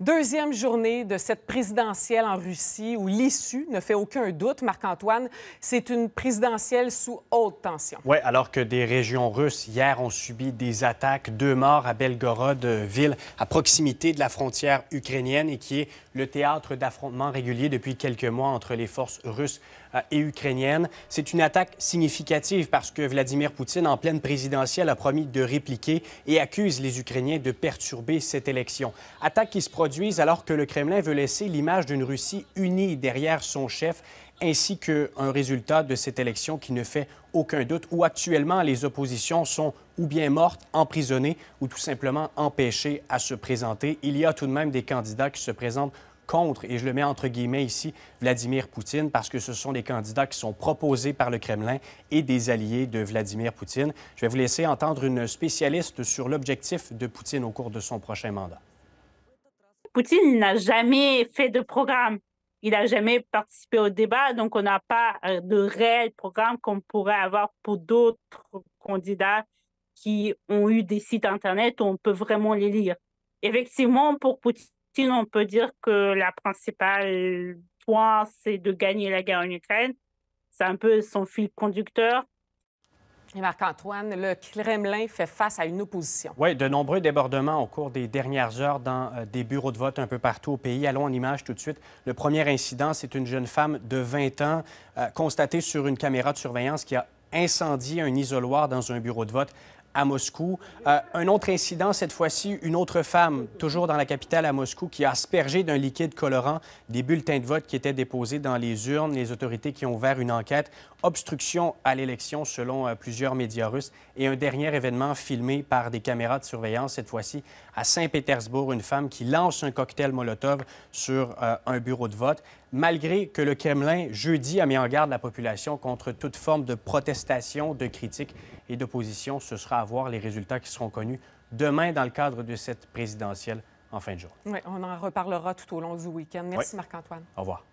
Deuxième journée de cette présidentielle en Russie où l'issue ne fait aucun doute, Marc-Antoine, c'est une présidentielle sous haute tension. Oui, alors que des régions russes hier ont subi des attaques, deux morts à Belgorod, euh, ville à proximité de la frontière ukrainienne et qui est le théâtre d'affrontements réguliers depuis quelques mois entre les forces russes euh, et ukrainiennes. C'est une attaque significative parce que Vladimir Poutine, en pleine présidentielle, a promis de répliquer et accuse les Ukrainiens de perturber cette élection. Attaque qui se alors que le Kremlin veut laisser l'image d'une Russie unie derrière son chef, ainsi qu'un résultat de cette élection qui ne fait aucun doute, où actuellement les oppositions sont ou bien mortes, emprisonnées ou tout simplement empêchées à se présenter. Il y a tout de même des candidats qui se présentent contre, et je le mets entre guillemets ici, Vladimir Poutine, parce que ce sont des candidats qui sont proposés par le Kremlin et des alliés de Vladimir Poutine. Je vais vous laisser entendre une spécialiste sur l'objectif de Poutine au cours de son prochain mandat. Poutine n'a jamais fait de programme. Il n'a jamais participé au débat, donc on n'a pas euh, de réel programme qu'on pourrait avoir pour d'autres candidats qui ont eu des sites Internet où on peut vraiment les lire. Effectivement, pour Poutine, on peut dire que la principale point, c'est de gagner la guerre en Ukraine. C'est un peu son fil conducteur. Marc-Antoine, le Kremlin fait face à une opposition. Oui, de nombreux débordements au cours des dernières heures dans euh, des bureaux de vote un peu partout au pays. Allons en image tout de suite. Le premier incident, c'est une jeune femme de 20 ans euh, constatée sur une caméra de surveillance qui a incendié un isoloir dans un bureau de vote à Moscou. Euh, un autre incident, cette fois-ci, une autre femme, toujours dans la capitale à Moscou, qui a aspergé d'un liquide colorant des bulletins de vote qui étaient déposés dans les urnes. Les autorités qui ont ouvert une enquête, obstruction à l'élection selon euh, plusieurs médias russes, et un dernier événement filmé par des caméras de surveillance, cette fois-ci à Saint-Pétersbourg, une femme qui lance un cocktail Molotov sur euh, un bureau de vote malgré que le Kremlin, jeudi, a mis en garde la population contre toute forme de protestation, de critique et d'opposition. Ce sera voir les résultats qui seront connus demain dans le cadre de cette présidentielle en fin de journée. on en reparlera tout au long du week-end. Merci Marc-Antoine. Au revoir.